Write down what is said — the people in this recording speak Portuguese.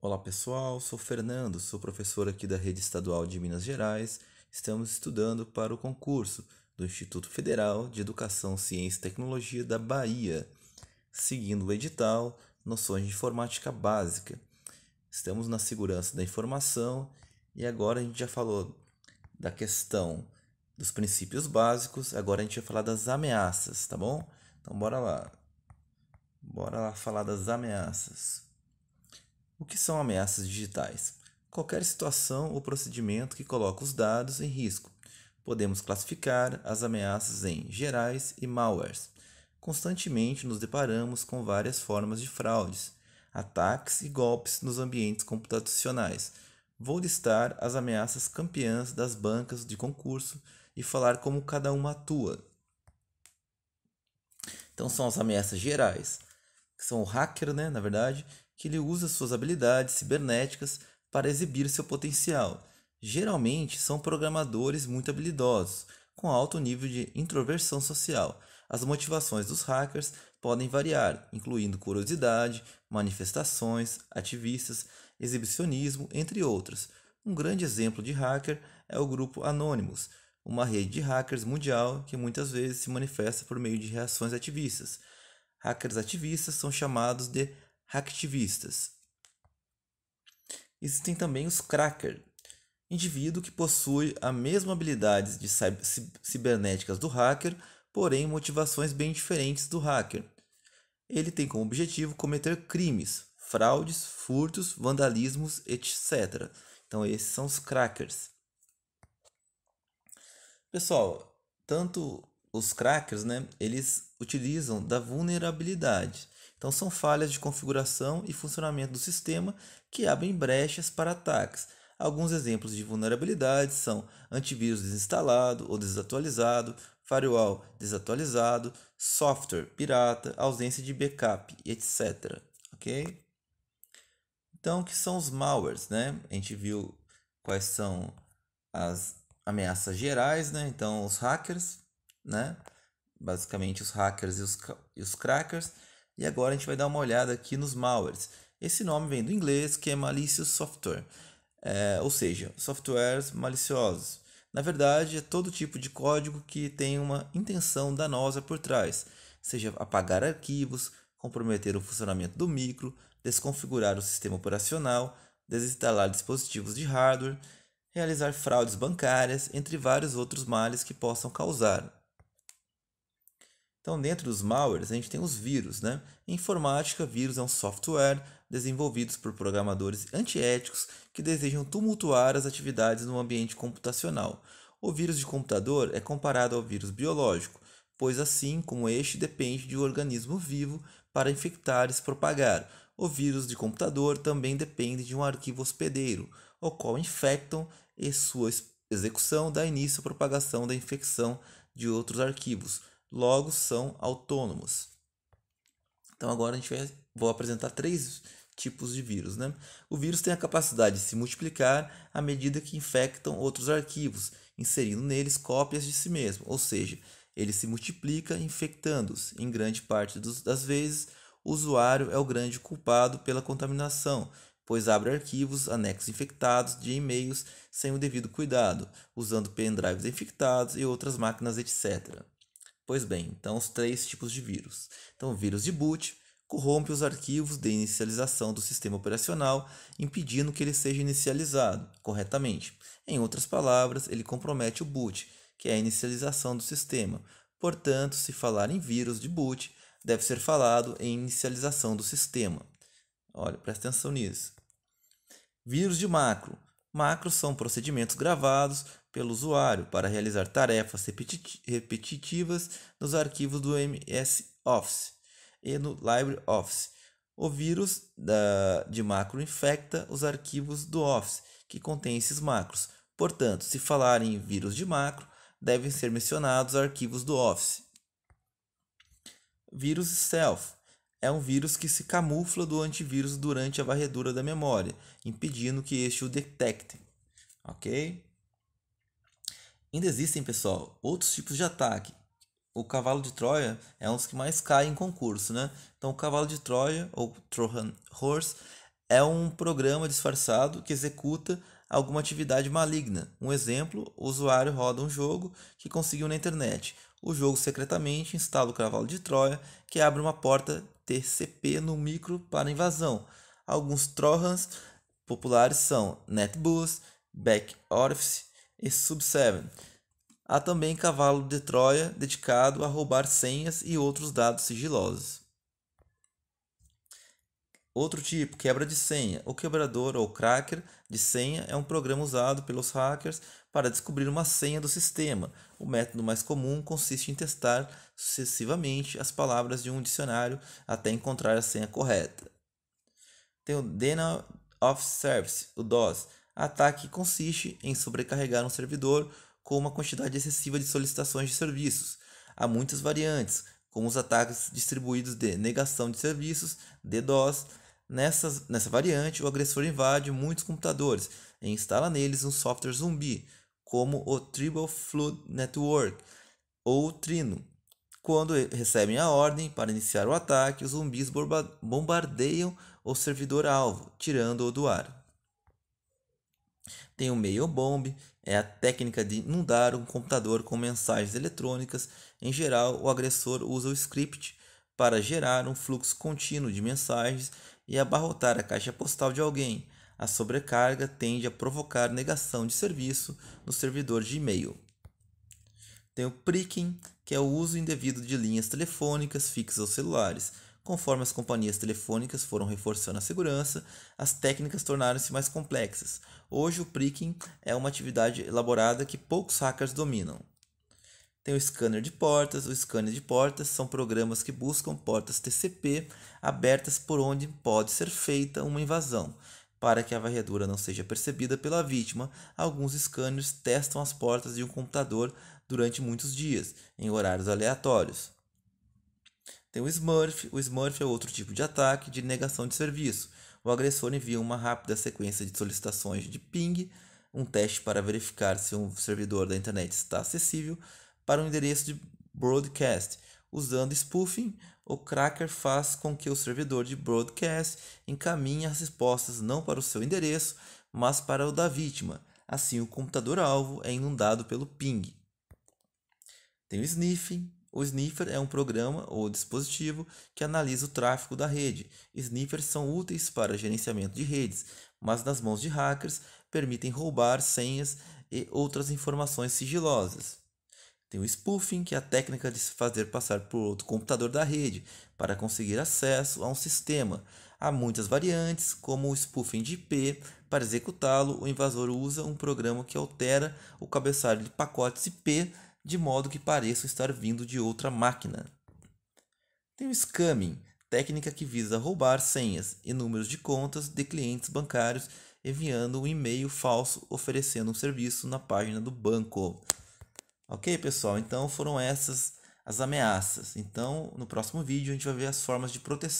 Olá pessoal, sou Fernando, sou professor aqui da Rede Estadual de Minas Gerais. Estamos estudando para o concurso do Instituto Federal de Educação, Ciência e Tecnologia da Bahia, seguindo o edital Noções de Informática Básica. Estamos na segurança da informação e agora a gente já falou da questão dos princípios básicos, agora a gente vai falar das ameaças, tá bom? Então bora lá. Bora lá falar das ameaças. O que são ameaças digitais? Qualquer situação ou procedimento que coloca os dados em risco. Podemos classificar as ameaças em gerais e malwares. Constantemente nos deparamos com várias formas de fraudes, ataques e golpes nos ambientes computacionais. Vou listar as ameaças campeãs das bancas de concurso e falar como cada uma atua. Então são as ameaças gerais, que são o hacker, né, na verdade, que ele usa suas habilidades cibernéticas para exibir seu potencial. Geralmente são programadores muito habilidosos, com alto nível de introversão social. As motivações dos hackers podem variar, incluindo curiosidade, manifestações, ativistas, exibicionismo, entre outras. Um grande exemplo de hacker é o grupo Anonymous, uma rede de hackers mundial que muitas vezes se manifesta por meio de reações ativistas. Hackers ativistas são chamados de hacktivistas. Existem também os cracker, indivíduo que possui a mesma habilidades de cibernéticas do hacker, porém motivações bem diferentes do hacker. Ele tem como objetivo cometer crimes, fraudes, furtos, vandalismos, etc. Então esses são os crackers. Pessoal, tanto os crackers, né, eles utilizam da vulnerabilidade então são falhas de configuração e funcionamento do sistema que abrem brechas para ataques. Alguns exemplos de vulnerabilidades são antivírus desinstalado ou desatualizado, firewall desatualizado, software pirata, ausência de backup, etc. Ok? Então, que são os malwares, né? A gente viu quais são as ameaças gerais, né? Então, os hackers, né? Basicamente, os hackers e os, e os crackers. E agora a gente vai dar uma olhada aqui nos malwares. Esse nome vem do inglês que é malicious software, é, ou seja, softwares maliciosos. Na verdade, é todo tipo de código que tem uma intenção danosa por trás, seja apagar arquivos, comprometer o funcionamento do micro, desconfigurar o sistema operacional, desinstalar dispositivos de hardware, realizar fraudes bancárias, entre vários outros males que possam causar. Então, dentro dos malwares, a gente tem os vírus, né? Em informática, vírus é um software desenvolvido por programadores antiéticos que desejam tumultuar as atividades no ambiente computacional. O vírus de computador é comparado ao vírus biológico, pois assim como este depende de um organismo vivo para infectar e se propagar. O vírus de computador também depende de um arquivo hospedeiro, o qual infectam e sua execução dá início à propagação da infecção de outros arquivos logo são autônomos. Então agora a gente vai vou apresentar três tipos de vírus, né? O vírus tem a capacidade de se multiplicar à medida que infectam outros arquivos, inserindo neles cópias de si mesmo, ou seja, ele se multiplica infectando-os. Em grande parte dos, das vezes, o usuário é o grande culpado pela contaminação, pois abre arquivos, anexos infectados, de e-mails sem o devido cuidado, usando pendrives infectados e outras máquinas, etc. Pois bem, então os três tipos de vírus. Então, o vírus de boot corrompe os arquivos de inicialização do sistema operacional, impedindo que ele seja inicializado corretamente. Em outras palavras, ele compromete o boot, que é a inicialização do sistema. Portanto, se falar em vírus de boot, deve ser falado em inicialização do sistema. Olha, presta atenção nisso. Vírus de macro Macros são procedimentos gravados pelo usuário para realizar tarefas repetitivas nos arquivos do MS Office e no LibreOffice. O vírus de macro infecta os arquivos do Office que contém esses macros. Portanto, se falar em vírus de macro, devem ser mencionados arquivos do Office. Vírus self é um vírus que se camufla do antivírus durante a varredura da memória, impedindo que este o detecte. Ok? Ainda existem, pessoal, outros tipos de ataque. O cavalo de Troia é um dos que mais cai em concurso, né? Então, o cavalo de Troia, ou Trojan Horse, é um programa disfarçado que executa alguma atividade maligna. Um exemplo, o usuário roda um jogo que conseguiu na internet o jogo secretamente instala o cavalo de Troia, que abre uma porta TCP no micro para invasão. Alguns Trojans populares são NetBoost, Back Orifice e Sub7. Há também cavalo de Troia dedicado a roubar senhas e outros dados sigilosos. Outro tipo, quebra de senha. O quebrador ou cracker de senha é um programa usado pelos hackers para descobrir uma senha do sistema. O método mais comum consiste em testar sucessivamente as palavras de um dicionário até encontrar a senha correta. Tem o Denial of Service, o DOS. Ataque consiste em sobrecarregar um servidor com uma quantidade excessiva de solicitações de serviços. Há muitas variantes, como os ataques distribuídos de negação de serviços, DDoS, Nessa, nessa variante, o agressor invade muitos computadores e instala neles um software zumbi, como o Tribal Flood Network ou Trino. Quando recebem a ordem para iniciar o ataque, os zumbis bombardeiam o servidor alvo, tirando-o do ar. Tem o meio bomb, é a técnica de inundar um computador com mensagens eletrônicas. Em geral, o agressor usa o script para gerar um fluxo contínuo de mensagens e abarrotar a caixa postal de alguém. A sobrecarga tende a provocar negação de serviço no servidor de e-mail. Tem o pricking, que é o uso indevido de linhas telefônicas fixas aos celulares. Conforme as companhias telefônicas foram reforçando a segurança, as técnicas tornaram-se mais complexas. Hoje, o pricking é uma atividade elaborada que poucos hackers dominam. Tem o scanner de portas. O scanner de portas são programas que buscam portas TCP abertas por onde pode ser feita uma invasão. Para que a varredura não seja percebida pela vítima, alguns scanners testam as portas de um computador durante muitos dias, em horários aleatórios. Tem o Smurf. O Smurf é outro tipo de ataque de negação de serviço. O agressor envia uma rápida sequência de solicitações de ping, um teste para verificar se um servidor da internet está acessível, para o endereço de broadcast. Usando spoofing, o cracker faz com que o servidor de broadcast encaminhe as respostas não para o seu endereço, mas para o da vítima. Assim, o computador-alvo é inundado pelo ping. Tem o sniffing. O sniffer é um programa ou dispositivo que analisa o tráfego da rede. Sniffers são úteis para gerenciamento de redes, mas nas mãos de hackers permitem roubar senhas e outras informações sigilosas. Tem o spoofing, que é a técnica de se fazer passar por outro computador da rede para conseguir acesso a um sistema. Há muitas variantes, como o spoofing de IP. Para executá-lo, o invasor usa um programa que altera o cabeçalho de pacotes IP de modo que pareçam estar vindo de outra máquina. Tem o scamming, técnica que visa roubar senhas e números de contas de clientes bancários enviando um e-mail falso oferecendo um serviço na página do banco. Ok, pessoal? Então foram essas as ameaças. Então, no próximo vídeo, a gente vai ver as formas de proteção.